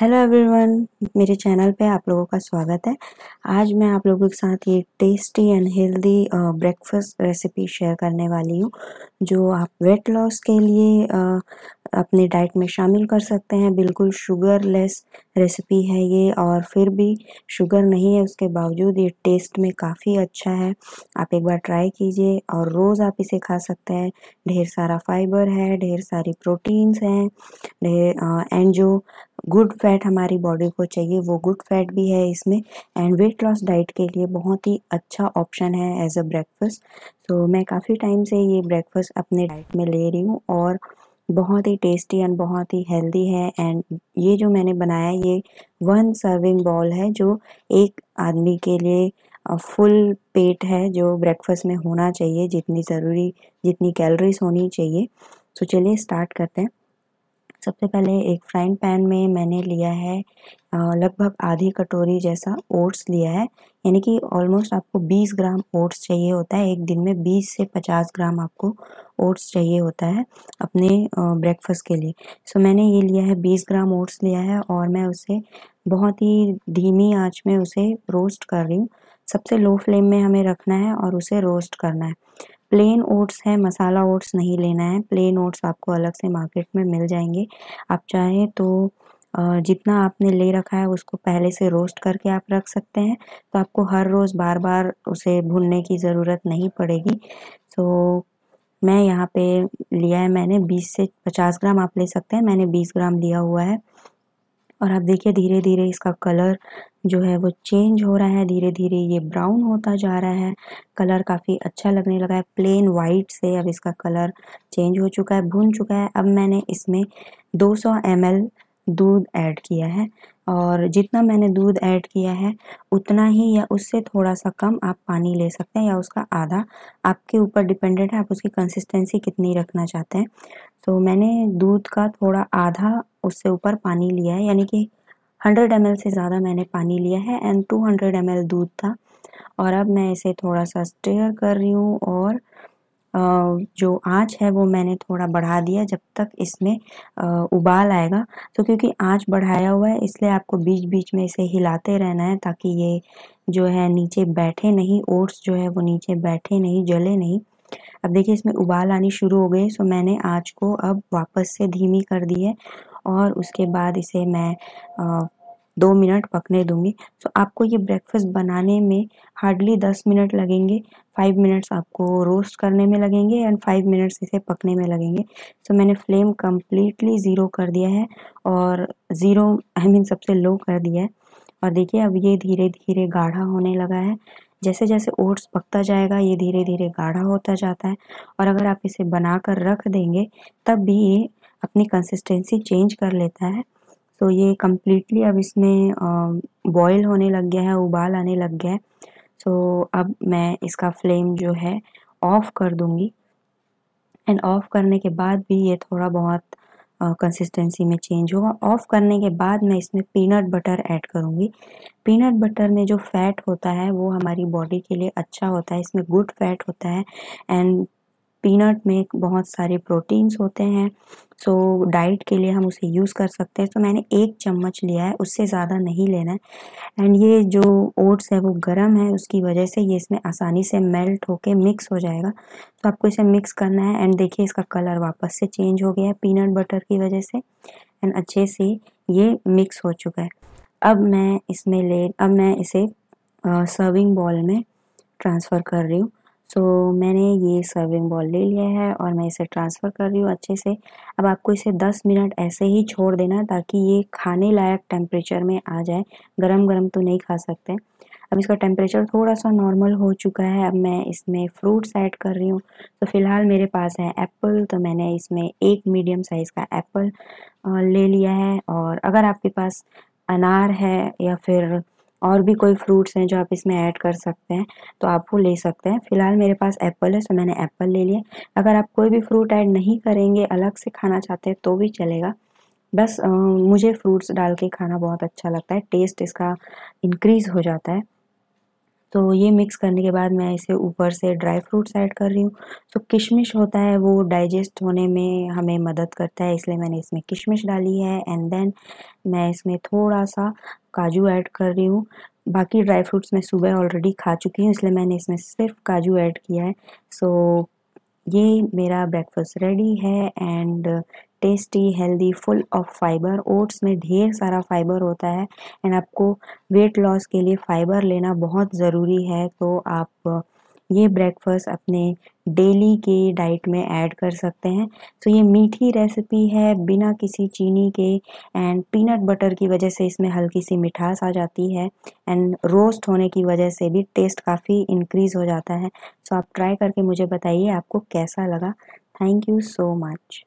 hello everyone मेरे channel पे आप लोगों का स्वागत है आज मैं आप लोगों के साथ ये tasty and healthy breakfast recipe share करने वाली हूँ जो आप वेट लॉस के लिए आ, अपने डाइट में शामिल कर सकते हैं बिल्कुल शुगर लेस रेसिपी है ये और फिर भी शुगर नहीं है उसके बावजूद ये टेस्ट में काफ़ी अच्छा है आप एक बार ट्राई कीजिए और रोज़ आप इसे खा सकते हैं ढेर सारा फाइबर है ढेर सारी प्रोटीन्स हैं ढेर एंड जो गुड फैट हमारी बॉडी को चाहिए वो गुड फैट भी है इसमें एंड वेट लॉस डाइट के लिए बहुत ही अच्छा ऑप्शन है एज अ ब्रेकफास्ट तो मैं काफ़ी टाइम से ये ब्रेकफास्ट अपने डाइट में ले रही हूँ और बहुत ही टेस्टी एंड बहुत ही हेल्दी है एंड ये जो मैंने बनाया ये वन सर्विंग बॉल है जो एक आदमी के लिए फुल पेट है जो ब्रेकफास्ट में होना चाहिए जितनी ज़रूरी जितनी कैलोरीज होनी चाहिए तो चलिए स्टार्ट करते हैं सबसे पहले एक फ्राइंग पैन में मैंने लिया है लगभग आधी कटोरी जैसा ओट्स लिया है यानी कि ऑलमोस्ट आपको 20 ग्राम ओट्स चाहिए होता है एक दिन में 20 से 50 ग्राम आपको ओट्स चाहिए होता है अपने ब्रेकफास्ट के लिए सो मैंने ये लिया है 20 ग्राम ओट्स लिया है और मैं उसे बहुत ही धीमी आँच में उसे रोस्ट कर रही हूँ सबसे लो फ्लेम में हमें रखना है और उसे रोस्ट करना है प्लेन ओट्स है मसाला ओट्स नहीं लेना है प्लेन ओट्स आपको अलग से मार्केट में मिल जाएंगे आप चाहें तो जितना आपने ले रखा है उसको पहले से रोस्ट करके आप रख सकते हैं तो आपको हर रोज़ बार बार उसे भूनने की ज़रूरत नहीं पड़ेगी तो मैं यहाँ पे लिया है मैंने 20 से 50 ग्राम आप ले सकते हैं मैंने 20 ग्राम लिया हुआ है और आप देखिए धीरे धीरे इसका कलर जो है वो चेंज हो रहा है धीरे धीरे ये ब्राउन होता जा रहा है कलर काफ़ी अच्छा लगने लगा है प्लेन वाइट से अब इसका कलर चेंज हो चुका है भून चुका है अब मैंने इसमें 200 सौ दूध ऐड किया है और जितना मैंने दूध ऐड किया है उतना ही या उससे थोड़ा सा कम आप पानी ले सकते हैं या उसका आधा आपके ऊपर डिपेंडेंट है आप उसकी कंसिस्टेंसी कितनी रखना चाहते हैं तो मैंने दूध का थोड़ा आधा उससे ऊपर पानी लिया है यानी कि 100 एम से ज़्यादा मैंने पानी लिया है एंड 200 एम दूध था और अब मैं इसे थोड़ा सा स्टेयर कर रही हूँ और जो आँच है वो मैंने थोड़ा बढ़ा दिया जब तक इसमें उबाल आएगा तो क्योंकि आँच बढ़ाया हुआ है इसलिए आपको बीच बीच में इसे हिलाते रहना है ताकि ये जो है नीचे बैठे नहीं ओट्स जो है वो नीचे बैठे नहीं जले नहीं अब देखिए इसमें उबाल आनी शुरू हो गई सो मैंने आँच को अब वापस से धीमी कर दी है और उसके बाद इसे मैं दो मिनट पकने दूंगी सो तो आपको ये ब्रेकफास्ट बनाने में हार्डली दस मिनट लगेंगे फाइव मिनट्स आपको रोस्ट करने में लगेंगे एंड फाइव मिनट्स इसे पकने में लगेंगे सो so, मैंने फ्लेम कम्प्लीटली ज़ीरो कर दिया है और ज़ीरो आई मीन सबसे लो कर दिया है और देखिए अब ये धीरे धीरे गाढ़ा होने लगा है जैसे जैसे ओट्स पकता जाएगा ये धीरे धीरे गाढ़ा होता जाता है और अगर आप इसे बना कर रख देंगे तब भी ये अपनी कंसिस्टेंसी चेंज कर लेता है सो तो ये कम्प्लीटली अब इसमें बॉयल होने लग गया है उबाल आने लग गया है सो अब मैं इसका फ्लेम जो है ऑफ़ कर दूँगी एंड ऑफ़ करने के बाद भी ये थोड़ा बहुत कंसिस्टेंसी में चेंज होगा ऑफ़ करने के बाद मैं इसमें पीनट बटर ऐड करूँगी पीनट बटर में जो फैट होता है वो हमारी बॉडी के लिए अच्छा होता है इसमें गुड फैट होता है एंड पीनट में बहुत सारे प्रोटीन्स होते हैं सो so, डाइट के लिए हम उसे यूज़ कर सकते हैं तो so, मैंने एक चम्मच लिया है उससे ज़्यादा नहीं लेना है एंड ये जो ओट्स है वो गर्म है उसकी वजह से ये इसमें आसानी से मेल्ट होके मिक्स हो जाएगा तो so, आपको इसे मिक्स करना है एंड देखिए इसका कलर वापस से चेंज हो गया है पीनट बटर की वजह से एंड अच्छे से ये मिक्स हो चुका है अब मैं इसमें ले अब मैं इसे सर्विंग बॉल में ट्रांसफ़र कर रही हूँ सो तो so, मैंने ये सर्विंग बॉल ले लिया है और मैं इसे ट्रांसफ़र कर रही हूँ अच्छे से अब आपको इसे 10 मिनट ऐसे ही छोड़ देना ताकि ये खाने लायक टेम्परेचर में आ जाए गरम गरम तो नहीं खा सकते अब इसका टेम्परेचर थोड़ा सा नॉर्मल हो चुका है अब मैं इसमें फ्रूट्स ऐड कर रही हूँ तो फ़िलहाल मेरे पास है एप्पल तो मैंने इसमें एक मीडियम साइज़ का एप्पल ले लिया है और अगर आपके पास अनार है या फिर और भी कोई फ्रूट्स हैं जो आप इसमें ऐड कर सकते हैं तो आप वो ले सकते हैं फ़िलहाल मेरे पास एप्पल है तो मैंने एप्पल ले लिया अगर आप कोई भी फ्रूट ऐड नहीं करेंगे अलग से खाना चाहते हैं तो भी चलेगा बस आ, मुझे फ्रूट्स डाल के खाना बहुत अच्छा लगता है टेस्ट इसका इंक्रीज़ हो जाता है तो ये मिक्स करने के बाद मैं इसे ऊपर से ड्राई फ्रूट्स ऐड कर रही हूँ तो किशमिश होता है वो डाइजेस्ट होने में हमें मदद करता है इसलिए मैंने इसमें किशमिश डाली है एंड देन मैं इसमें थोड़ा सा काजू ऐड कर रही हूँ बाकी ड्राई फ्रूट्स मैं सुबह ऑलरेडी खा चुकी हूँ इसलिए मैंने इसमें सिर्फ काजू ऐड किया है सो ये मेरा ब्रेकफास्ट रेडी है and tasty healthy full of fibre oats में ढेर सारा फाइबर होता है एंड आपको वेट लॉस के लिए फाइबर लेना बहुत ज़रूरी है तो आप ये ब्रेकफास्ट अपने डेली के डाइट में ऐड कर सकते हैं तो ये मीठी रेसिपी है बिना किसी चीनी के एंड पीनट बटर की वजह से इसमें हल्की सी मिठास आ जाती है एंड रोस्ट होने की वजह से भी टेस्ट काफ़ी इंक्रीज़ हो जाता है सो तो आप ट्राई करके मुझे बताइए आपको कैसा लगा थैंक यू सो मच